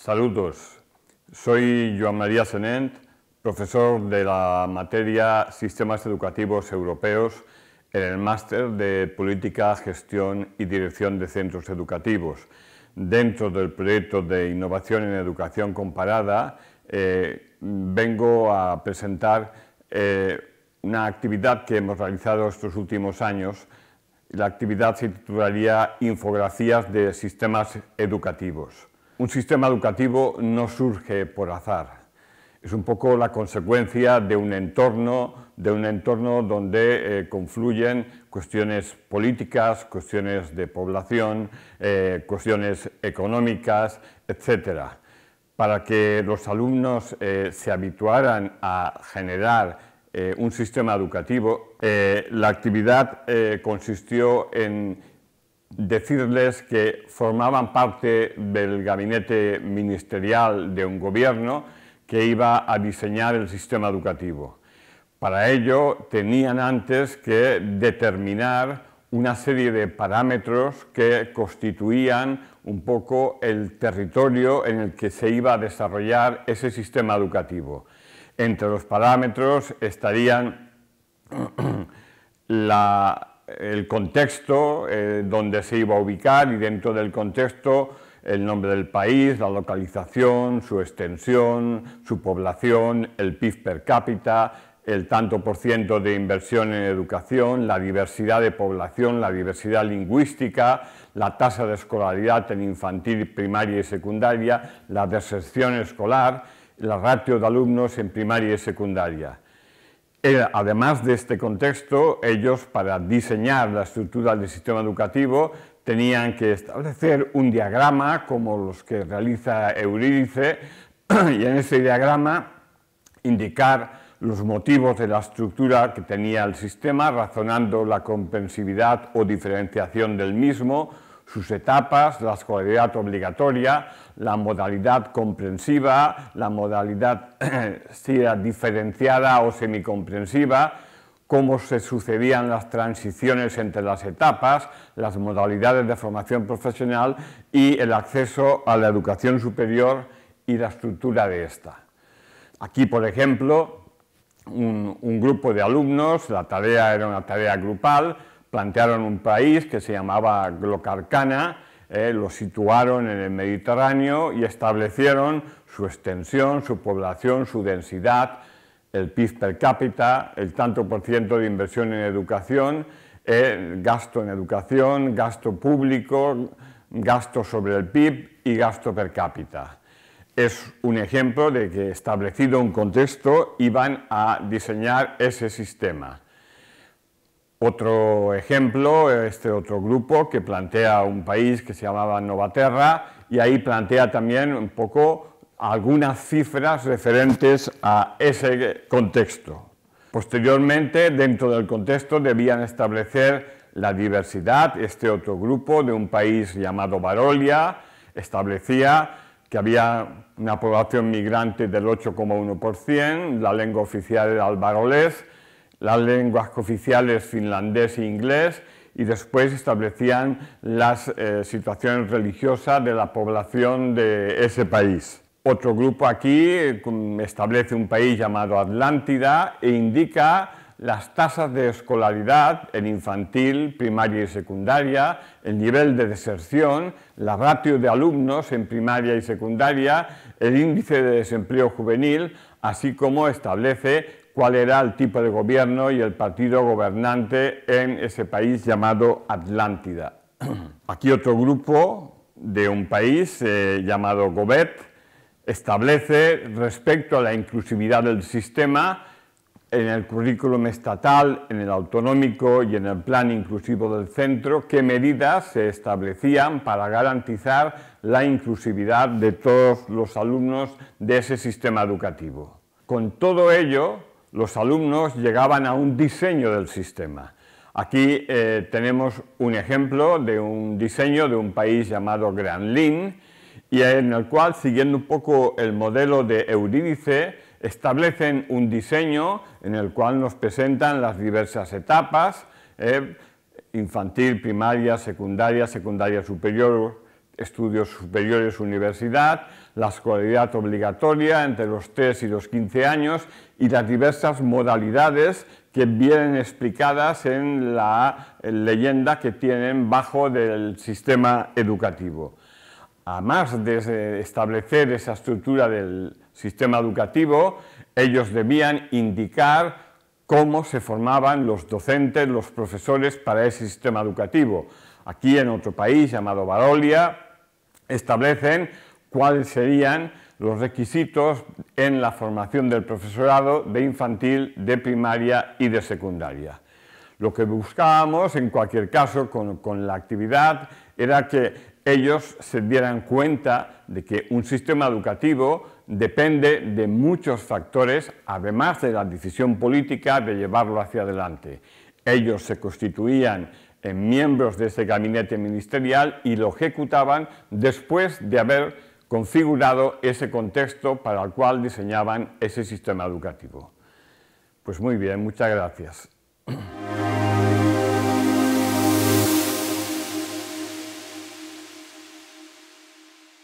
Saludos, soy Joan María Senent, profesor de la materia Sistemas Educativos Europeos en el Máster de Política, Gestión y Dirección de Centros Educativos, dentro del proyecto de Innovación en Educación Comparada, eh, vengo a presentar eh, una actividad que hemos realizado estos últimos años. La actividad se titularía Infografías de Sistemas Educativos un sistema educativo no surge por azar. Es un poco la consecuencia de un entorno, de un entorno donde eh, confluyen cuestiones políticas, cuestiones de población, eh, cuestiones económicas, etc. Para que los alumnos eh, se habituaran a generar un sistema educativo, la actividad consistió en decirles que formaban parte del gabinete ministerial de un gobierno que iba a diseñar el sistema educativo. Para ello tenían antes que determinar una serie de parámetros que constituían un poco el territorio en el que se iba a desarrollar ese sistema educativo. Entre los parámetros estarían la, el contexto eh, donde se iba a ubicar y dentro del contexto el nombre del país, la localización, su extensión, su población, el PIB per cápita, el tanto por ciento de inversión en educación, la diversidad de población, la diversidad lingüística, la tasa de escolaridad en infantil, primaria y secundaria, la deserción escolar, la ratio de alumnos en primaria y secundaria. Eh, además de este contexto, ellos para diseñar la estructura del sistema educativo tenían que establecer un diagrama como los que realiza Eurídice y en ese diagrama indicar los motivos de la estructura que tenía el sistema, razonando la comprensividad o diferenciación del mismo, sus etapas, la escolaridad obligatoria, la modalidad comprensiva, la modalidad si era diferenciada o semicomprensiva, cómo se sucedían las transiciones entre las etapas, las modalidades de formación profesional y el acceso a la educación superior y la estructura de esta. Aquí, por ejemplo, un grupo de alumnos, la tarea era una tarea grupal, plantearon un país que se llamaba Glocarcana, eh, lo situaron en el Mediterráneo y establecieron su extensión, su población, su densidad, el PIB per cápita, el tanto por ciento de inversión en educación, gasto en educación, gasto público, gasto sobre el PIB y gasto per cápita. Es un ejemplo de que establecido un contexto iban a diseñar ese sistema. Otro ejemplo, este otro grupo que plantea un país que se llamaba Novaterra y ahí plantea también un poco algunas cifras referentes a ese contexto. Posteriormente, dentro del contexto, debían establecer la diversidad. Este otro grupo de un país llamado Barolia establecía que había una población migrante del 8,1%, la lengua oficial era el barolés, las lenguas oficiales finlandés e inglés y después establecían las eh, situaciones religiosas de la población de ese país. Otro grupo aquí mm, establece un país llamado Atlántida e indica las tasas de escolaridad en infantil, primaria y secundaria, el nivel de deserción, la ratio de alumnos en primaria y secundaria, el índice de desempleo juvenil, así como establece cuál era el tipo de gobierno y el partido gobernante en ese país llamado Atlántida. Aquí otro grupo de un país eh, llamado Gobet establece respecto a la inclusividad del sistema en el currículum estatal, en el autonómico y en el plan inclusivo del centro, qué medidas se establecían para garantizar la inclusividad de todos los alumnos de ese sistema educativo. Con todo ello, los alumnos llegaban a un diseño del sistema. Aquí eh, tenemos un ejemplo de un diseño de un país llamado Granlin, y en el cual, siguiendo un poco el modelo de Eurídice, establecen un diseño en el cual nos presentan las diversas etapas, eh, infantil, primaria, secundaria, secundaria superior, estudios superiores, universidad, la escolaridad obligatoria entre los 3 y los 15 años y las diversas modalidades que vienen explicadas en la leyenda que tienen bajo del sistema educativo. Además de establecer esa estructura del sistema educativo, ellos debían indicar cómo se formaban los docentes, los profesores para ese sistema educativo aquí en otro país llamado Barolia, establecen cuáles serían los requisitos en la formación del profesorado de infantil, de primaria y de secundaria. Lo que buscábamos, en cualquier caso, con, con la actividad era que ellos se dieran cuenta de que un sistema educativo depende de muchos factores, además de la decisión política de llevarlo hacia adelante. Ellos se constituían en miembros de ese gabinete ministerial y lo ejecutaban después de haber configurado ese contexto para el cual diseñaban ese sistema educativo. Pues muy bien, muchas gracias.